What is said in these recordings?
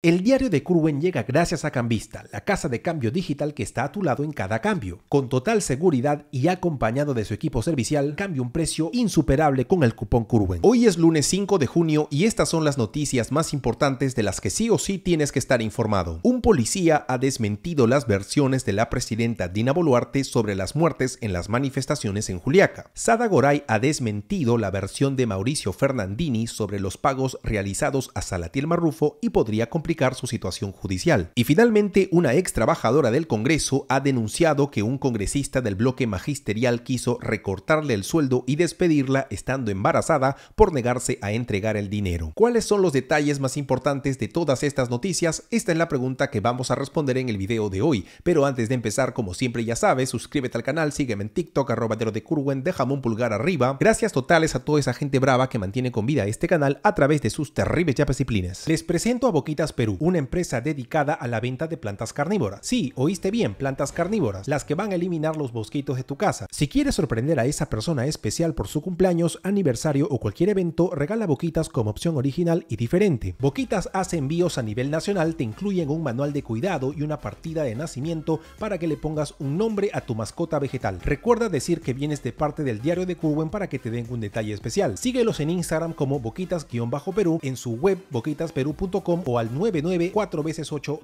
El diario de Curwen llega gracias a Cambista, la casa de cambio digital que está a tu lado en cada cambio. Con total seguridad y acompañado de su equipo servicial, cambia un precio insuperable con el cupón Curwen. Hoy es lunes 5 de junio y estas son las noticias más importantes de las que sí o sí tienes que estar informado. Un policía ha desmentido las versiones de la presidenta Dina Boluarte sobre las muertes en las manifestaciones en Juliaca. Sada Goray ha desmentido la versión de Mauricio Fernandini sobre los pagos realizados a Salatiel Marrufo y podría su situación judicial. Y finalmente, una ex trabajadora del Congreso ha denunciado que un congresista del bloque magisterial quiso recortarle el sueldo y despedirla estando embarazada por negarse a entregar el dinero. ¿Cuáles son los detalles más importantes de todas estas noticias? Esta es la pregunta que vamos a responder en el video de hoy. Pero antes de empezar, como siempre ya sabes, suscríbete al canal, sígueme en TikTok, arroba de Curwen, déjame un pulgar arriba. Gracias totales a toda esa gente brava que mantiene con vida este canal a través de sus terribles chapas y Les presento a Boquitas Perú, una empresa dedicada a la venta de plantas carnívoras. Sí, oíste bien, plantas carnívoras, las que van a eliminar los bosquitos de tu casa. Si quieres sorprender a esa persona especial por su cumpleaños, aniversario o cualquier evento, regala boquitas como opción original y diferente. Boquitas hace envíos a nivel nacional, te incluyen un manual de cuidado y una partida de nacimiento para que le pongas un nombre a tu mascota vegetal. Recuerda decir que vienes de parte del diario de Curwen para que te den un detalle especial. Síguelos en Instagram como boquitas-perú, en su web boquitasperu.com o al 994 veces 8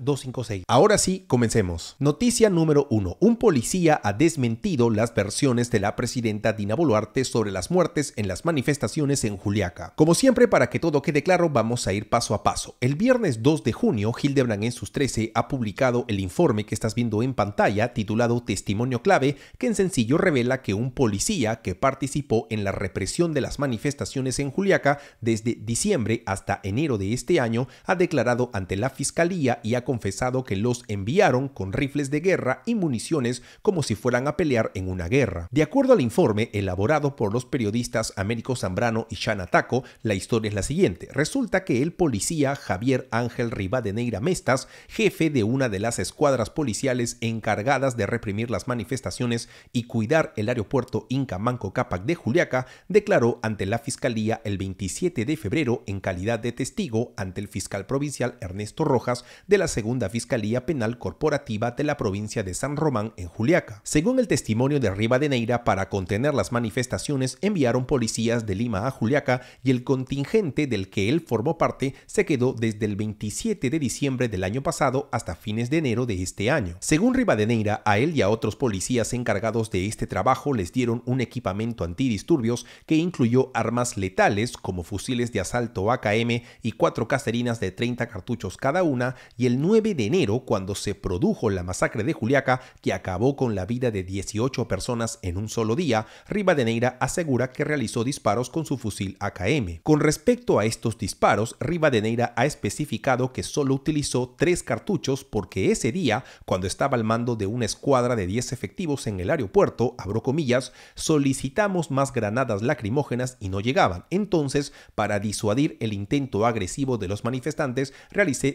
Ahora sí, comencemos. Noticia número 1. Un policía ha desmentido las versiones de la presidenta Dina Boluarte sobre las muertes en las manifestaciones en Juliaca. Como siempre, para que todo quede claro, vamos a ir paso a paso. El viernes 2 de junio, Hildebrand en sus 13 ha publicado el informe que estás viendo en pantalla titulado Testimonio clave, que en sencillo revela que un policía que participó en la represión de las manifestaciones en Juliaca desde diciembre hasta enero de este año ha declarado ante la fiscalía y ha confesado que los enviaron con rifles de guerra y municiones como si fueran a pelear en una guerra. De acuerdo al informe elaborado por los periodistas Américo Zambrano y Shana Taco, la historia es la siguiente. Resulta que el policía Javier Ángel Rivadeneira Mestas, jefe de una de las escuadras policiales encargadas de reprimir las manifestaciones y cuidar el aeropuerto Inca Manco Capac de Juliaca, declaró ante la fiscalía el 27 de febrero en calidad de testigo ante el fiscal provincial Ernesto Rojas de la Segunda Fiscalía Penal Corporativa de la provincia de San Román en Juliaca. Según el testimonio de Rivadeneira, para contener las manifestaciones enviaron policías de Lima a Juliaca y el contingente del que él formó parte se quedó desde el 27 de diciembre del año pasado hasta fines de enero de este año. Según Rivadeneira, a él y a otros policías encargados de este trabajo les dieron un equipamiento antidisturbios que incluyó armas letales como fusiles de asalto AKM y cuatro caserinas de 30 cartuchos cada una y el 9 de enero, cuando se produjo la masacre de Juliaca, que acabó con la vida de 18 personas en un solo día, Rivadeneira asegura que realizó disparos con su fusil AKM. Con respecto a estos disparos, Rivadeneira ha especificado que solo utilizó tres cartuchos porque ese día, cuando estaba al mando de una escuadra de 10 efectivos en el aeropuerto, abro comillas, solicitamos más granadas lacrimógenas y no llegaban. Entonces, para disuadir el intento agresivo de los manifestantes,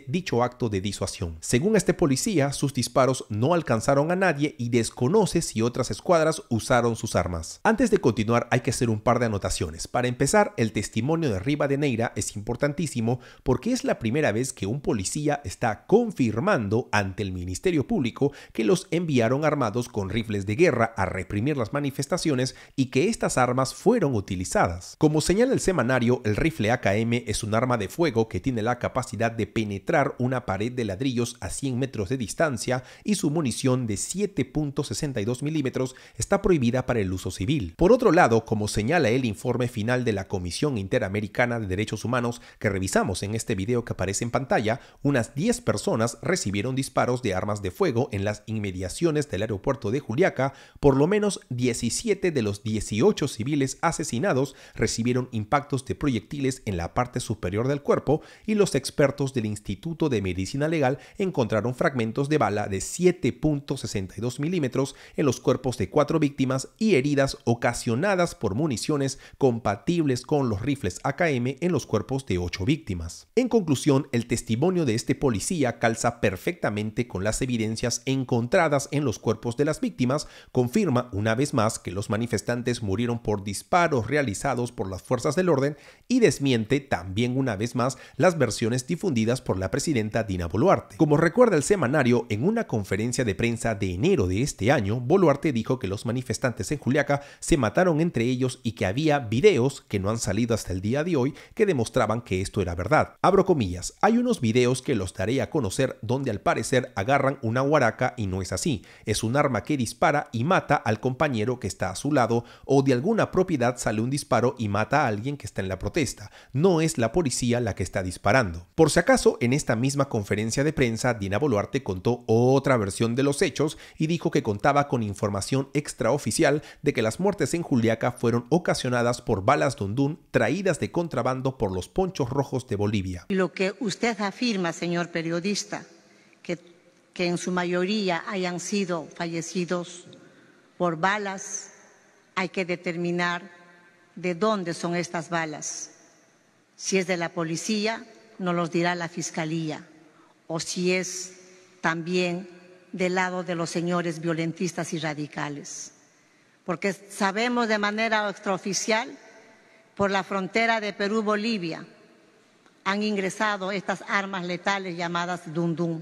dicho acto de disuasión. Según este policía, sus disparos no alcanzaron a nadie y desconoce si otras escuadras usaron sus armas. Antes de continuar hay que hacer un par de anotaciones. Para empezar, el testimonio de de Neira es importantísimo porque es la primera vez que un policía está confirmando ante el Ministerio Público que los enviaron armados con rifles de guerra a reprimir las manifestaciones y que estas armas fueron utilizadas. Como señala el semanario, el rifle AKM es un arma de fuego que tiene la capacidad de penetrar una pared de ladrillos a 100 metros de distancia y su munición de 7.62 milímetros está prohibida para el uso civil. Por otro lado, como señala el informe final de la Comisión Interamericana de Derechos Humanos que revisamos en este video que aparece en pantalla, unas 10 personas recibieron disparos de armas de fuego en las inmediaciones del aeropuerto de Juliaca, por lo menos 17 de los 18 civiles asesinados recibieron impactos de proyectiles en la parte superior del cuerpo y los expertos del Instituto de Medicina Legal encontraron fragmentos de bala de 7.62 milímetros en los cuerpos de cuatro víctimas y heridas ocasionadas por municiones compatibles con los rifles AKM en los cuerpos de ocho víctimas. En conclusión, el testimonio de este policía calza perfectamente con las evidencias encontradas en los cuerpos de las víctimas, confirma una vez más que los manifestantes murieron por disparos realizados por las fuerzas del orden y desmiente también una vez más las versiones difundidas por la presidenta Dina Boluarte. Como recuerda el semanario, en una conferencia de prensa de enero de este año, Boluarte dijo que los manifestantes en Juliaca se mataron entre ellos y que había videos que no han salido hasta el día de hoy que demostraban que esto era verdad. Abro comillas, hay unos videos que los daré a conocer donde al parecer agarran una huaraca y no es así. Es un arma que dispara y mata al compañero que está a su lado o de alguna propiedad sale un disparo y mata a alguien que está en la protesta. No es la policía la que está disparando. Por si acaso, caso, en esta misma conferencia de prensa, Dina Boluarte contó otra versión de los hechos y dijo que contaba con información extraoficial de que las muertes en Juliaca fueron ocasionadas por balas dundún traídas de contrabando por los ponchos rojos de Bolivia. Lo que usted afirma, señor periodista, que en su mayoría hayan sido fallecidos por balas, hay que determinar de dónde son estas balas. Si es de la policía, nos los dirá la Fiscalía, o si es también del lado de los señores violentistas y radicales. Porque sabemos de manera extraoficial, por la frontera de Perú-Bolivia han ingresado estas armas letales llamadas dundum,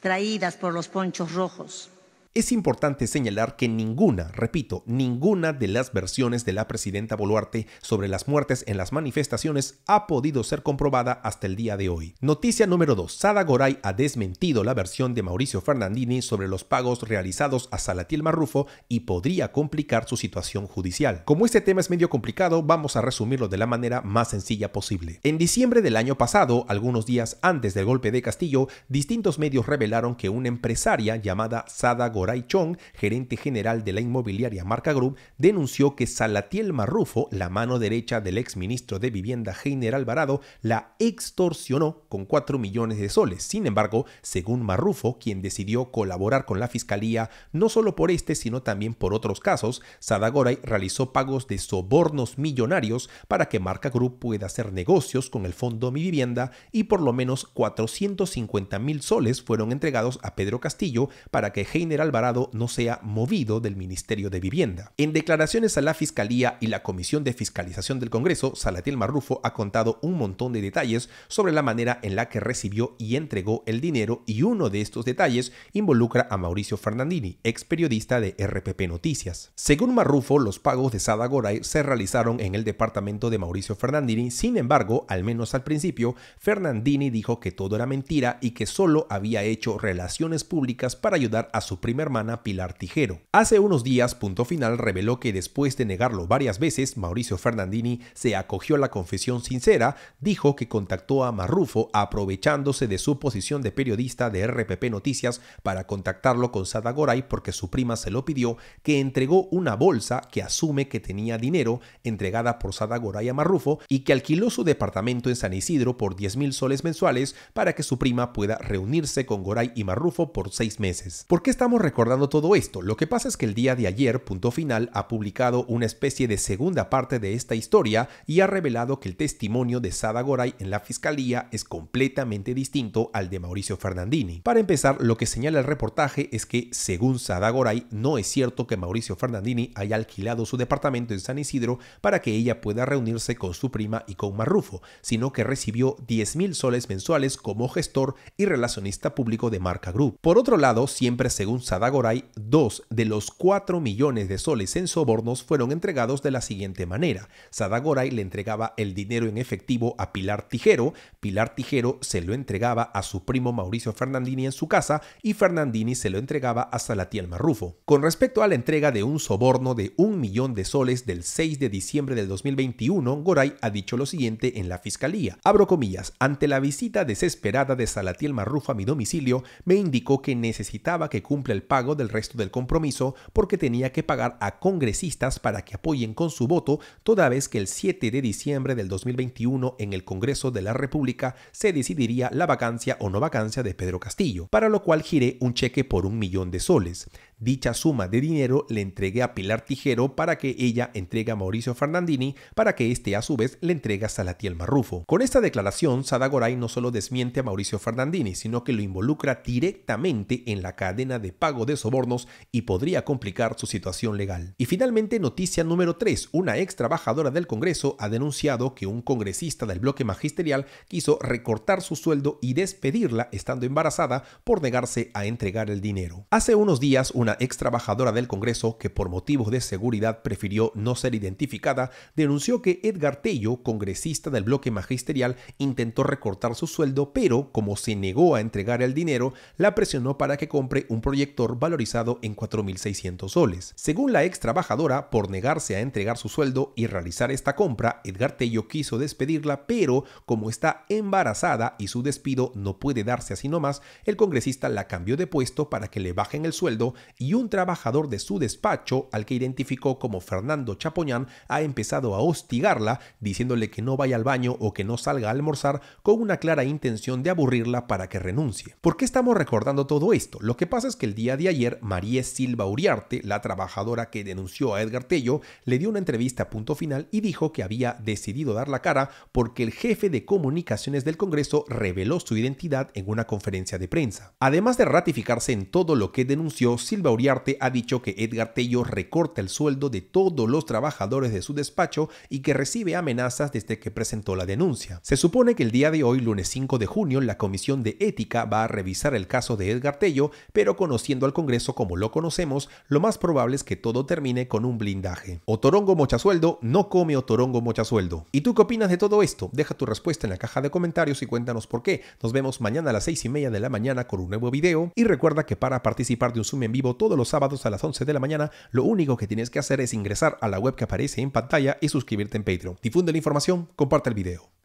traídas por los ponchos rojos. Es importante señalar que ninguna, repito, ninguna de las versiones de la presidenta Boluarte sobre las muertes en las manifestaciones ha podido ser comprobada hasta el día de hoy. Noticia número 2. Sada Goray ha desmentido la versión de Mauricio Fernandini sobre los pagos realizados a Salatiel Marrufo y podría complicar su situación judicial. Como este tema es medio complicado, vamos a resumirlo de la manera más sencilla posible. En diciembre del año pasado, algunos días antes del golpe de Castillo, distintos medios revelaron que una empresaria llamada Sada Goray Goray Chong, gerente general de la inmobiliaria Marca Group, denunció que Salatiel Marrufo, la mano derecha del exministro de Vivienda Heiner Alvarado, la extorsionó con 4 millones de soles. Sin embargo, según Marrufo, quien decidió colaborar con la fiscalía no solo por este, sino también por otros casos, Sadagoray realizó pagos de sobornos millonarios para que Marca Group pueda hacer negocios con el fondo Mi Vivienda y por lo menos 450 mil soles fueron entregados a Pedro Castillo para que Heiner Alvarado no sea movido del Ministerio de Vivienda. En declaraciones a la Fiscalía y la Comisión de Fiscalización del Congreso, Salatiel Marrufo ha contado un montón de detalles sobre la manera en la que recibió y entregó el dinero y uno de estos detalles involucra a Mauricio Fernandini, ex periodista de RPP Noticias. Según Marrufo, los pagos de Sada Goray se realizaron en el departamento de Mauricio Fernandini, sin embargo, al menos al principio, Fernandini dijo que todo era mentira y que solo había hecho relaciones públicas para ayudar a su primer hermana Pilar Tijero. Hace unos días, Punto Final reveló que después de negarlo varias veces, Mauricio Fernandini se acogió a la confesión sincera, dijo que contactó a Marrufo aprovechándose de su posición de periodista de RPP Noticias para contactarlo con Goray porque su prima se lo pidió, que entregó una bolsa que asume que tenía dinero entregada por Goray a Marrufo y que alquiló su departamento en San Isidro por 10 mil soles mensuales para que su prima pueda reunirse con Goray y Marrufo por seis meses. ¿Por qué estamos recordando todo esto. Lo que pasa es que el día de ayer, Punto Final, ha publicado una especie de segunda parte de esta historia y ha revelado que el testimonio de Sada Goray en la fiscalía es completamente distinto al de Mauricio Fernandini. Para empezar, lo que señala el reportaje es que, según Sada Goray, no es cierto que Mauricio Fernandini haya alquilado su departamento en San Isidro para que ella pueda reunirse con su prima y con Marrufo, sino que recibió 10 mil soles mensuales como gestor y relacionista público de Marca Group. Por otro lado, siempre según Sada Goray, dos de los cuatro millones de soles en sobornos fueron entregados de la siguiente manera. Sadagoray le entregaba el dinero en efectivo a Pilar Tijero, Pilar Tijero se lo entregaba a su primo Mauricio Fernandini en su casa y Fernandini se lo entregaba a Salatiel Marrufo. Con respecto a la entrega de un soborno de un millón de soles del 6 de diciembre del 2021, Goray ha dicho lo siguiente en la fiscalía. Abro comillas, ante la visita desesperada de Salatiel Marrufo a mi domicilio, me indicó que necesitaba que cumpla el pago del resto del compromiso porque tenía que pagar a congresistas para que apoyen con su voto, toda vez que el 7 de diciembre del 2021 en el Congreso de la República se decidiría la vacancia o no vacancia de Pedro Castillo, para lo cual giré un cheque por un millón de soles. Dicha suma de dinero le entregué a Pilar Tijero para que ella entregue a Mauricio Fernandini para que éste a su vez le entregue a Salatiel Marrufo. Con esta declaración, Sadagoray no solo desmiente a Mauricio Fernandini, sino que lo involucra directamente en la cadena de pago de sobornos y podría complicar su situación legal. Y finalmente, noticia número 3. Una ex trabajadora del Congreso ha denunciado que un congresista del bloque magisterial quiso recortar su sueldo y despedirla estando embarazada por negarse a entregar el dinero. Hace unos días, una ex trabajadora del Congreso que por motivos de seguridad prefirió no ser identificada, denunció que Edgar Tello, congresista del bloque magisterial, intentó recortar su sueldo, pero como se negó a entregar el dinero, la presionó para que compre un proyector valorizado en 4.600 soles. Según la ex trabajadora, por negarse a entregar su sueldo y realizar esta compra, Edgar Tello quiso despedirla, pero como está embarazada y su despido no puede darse así nomás, el congresista la cambió de puesto para que le bajen el sueldo y un trabajador de su despacho, al que identificó como Fernando Chapoñán, ha empezado a hostigarla, diciéndole que no vaya al baño o que no salga a almorzar, con una clara intención de aburrirla para que renuncie. ¿Por qué estamos recordando todo esto? Lo que pasa es que el día de ayer, María Silva Uriarte, la trabajadora que denunció a Edgar Tello, le dio una entrevista a punto final y dijo que había decidido dar la cara porque el jefe de comunicaciones del Congreso reveló su identidad en una conferencia de prensa. Además de ratificarse en todo lo que denunció, Silva Bauriarte ha dicho que Edgar Tello recorta el sueldo de todos los trabajadores de su despacho y que recibe amenazas desde que presentó la denuncia. Se supone que el día de hoy, lunes 5 de junio, la Comisión de Ética va a revisar el caso de Edgar Tello, pero conociendo al Congreso como lo conocemos, lo más probable es que todo termine con un blindaje. Otorongo Mochasueldo no come Otorongo Mochasueldo. ¿Y tú qué opinas de todo esto? Deja tu respuesta en la caja de comentarios y cuéntanos por qué. Nos vemos mañana a las 6 y media de la mañana con un nuevo video y recuerda que para participar de un Zoom en vivo todos los sábados a las 11 de la mañana, lo único que tienes que hacer es ingresar a la web que aparece en pantalla y suscribirte en Patreon. Difunde la información, comparte el video.